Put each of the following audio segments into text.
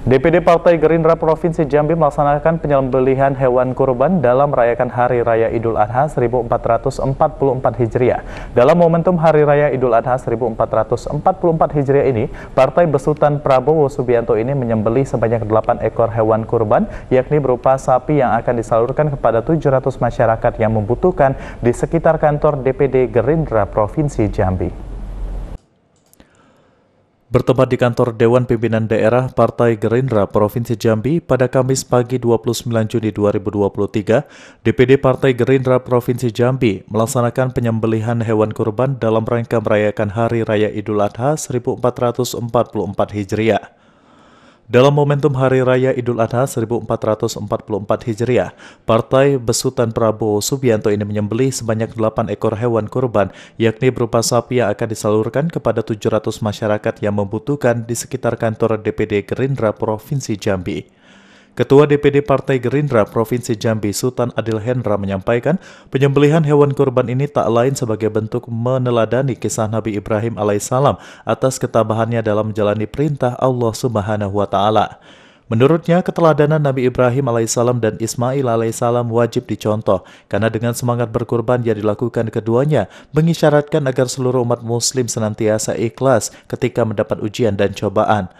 DPD Partai Gerindra Provinsi Jambi melaksanakan penyembelihan hewan kurban dalam merayakan Hari Raya Idul Adha 1444 Hijriah. Dalam momentum Hari Raya Idul Adha 1444 Hijriah ini, Partai Besutan Prabowo Subianto ini menyembelih sebanyak 8 ekor hewan kurban, yakni berupa sapi yang akan disalurkan kepada 700 masyarakat yang membutuhkan di sekitar kantor DPD Gerindra Provinsi Jambi. Bertempat di kantor Dewan Pimpinan Daerah Partai Gerindra Provinsi Jambi pada Kamis pagi 29 Juni 2023, DPD Partai Gerindra Provinsi Jambi melaksanakan penyembelihan hewan kurban dalam rangka merayakan Hari Raya Idul Adha 1444 Hijriah. Dalam momentum Hari Raya Idul Adha 1444 Hijriah, Partai Besutan Prabowo Subianto ini menyembelih sebanyak 8 ekor hewan kurban, yakni berupa sapi yang akan disalurkan kepada 700 masyarakat yang membutuhkan di sekitar kantor DPD Gerindra Provinsi Jambi. Ketua DPD Partai Gerindra Provinsi Jambi Sultan Adil Hendra menyampaikan penyembelihan hewan kurban ini tak lain sebagai bentuk meneladani kisah Nabi Ibrahim alaihissalam atas ketabahannya dalam menjalani perintah Allah Subhanahu wa taala. Menurutnya, keteladanan Nabi Ibrahim alaihissalam dan Ismail alaihissalam wajib dicontoh, karena dengan semangat berkurban yang dilakukan keduanya, mengisyaratkan agar seluruh umat muslim senantiasa ikhlas ketika mendapat ujian dan cobaan.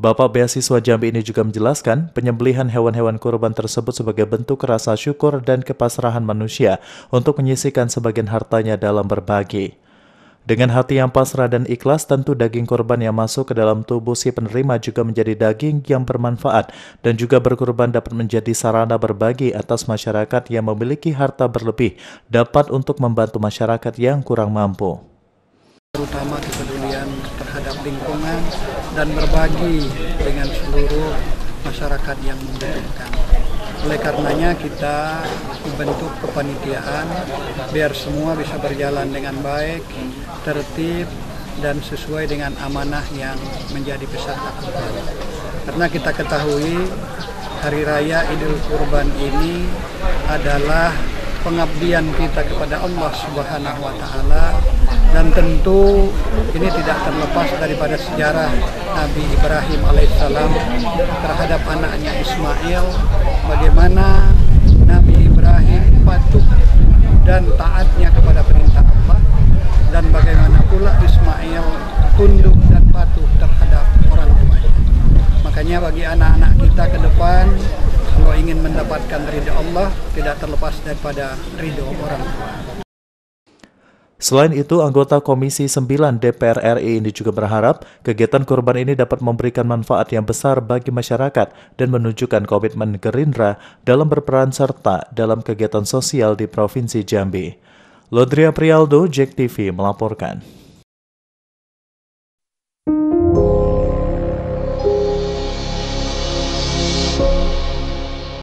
Bapak Beasiswa Jambi ini juga menjelaskan penyembelihan hewan-hewan kurban tersebut sebagai bentuk rasa syukur dan kepasrahan manusia untuk menyisikan sebagian hartanya dalam berbagi. Dengan hati yang pasrah dan ikhlas, tentu daging korban yang masuk ke dalam tubuh si penerima juga menjadi daging yang bermanfaat dan juga berkorban dapat menjadi sarana berbagi atas masyarakat yang memiliki harta berlebih, dapat untuk membantu masyarakat yang kurang mampu terutama kepedulian terhadap lingkungan dan berbagi dengan seluruh masyarakat yang membutuhkan. Oleh karenanya kita membentuk kepanitiaan biar semua bisa berjalan dengan baik, tertib, dan sesuai dengan amanah yang menjadi peserta kurban. Karena kita ketahui Hari Raya Idul Kurban ini adalah pengabdian kita kepada Allah Subhanahu wa taala dan tentu ini tidak terlepas daripada sejarah Nabi Ibrahim alaihissalam terhadap anaknya Ismail bagaimana Nabi Ibrahim patuh dan taatnya kepada perintah Allah dan bagaimana pula Ismail tunduk dan patuh terhadap orang tuanya makanya bagi anak-anak kita ke depan mendapatkan ridho Allah tidak terlepas daripada ridho orang tua. Selain itu, anggota Komisi 9 DPR RI ini juga berharap kegiatan kurban ini dapat memberikan manfaat yang besar bagi masyarakat dan menunjukkan komitmen Gerindra dalam berperan serta dalam kegiatan sosial di Provinsi Jambi. Lodria Prialdo, JEK TV, melaporkan.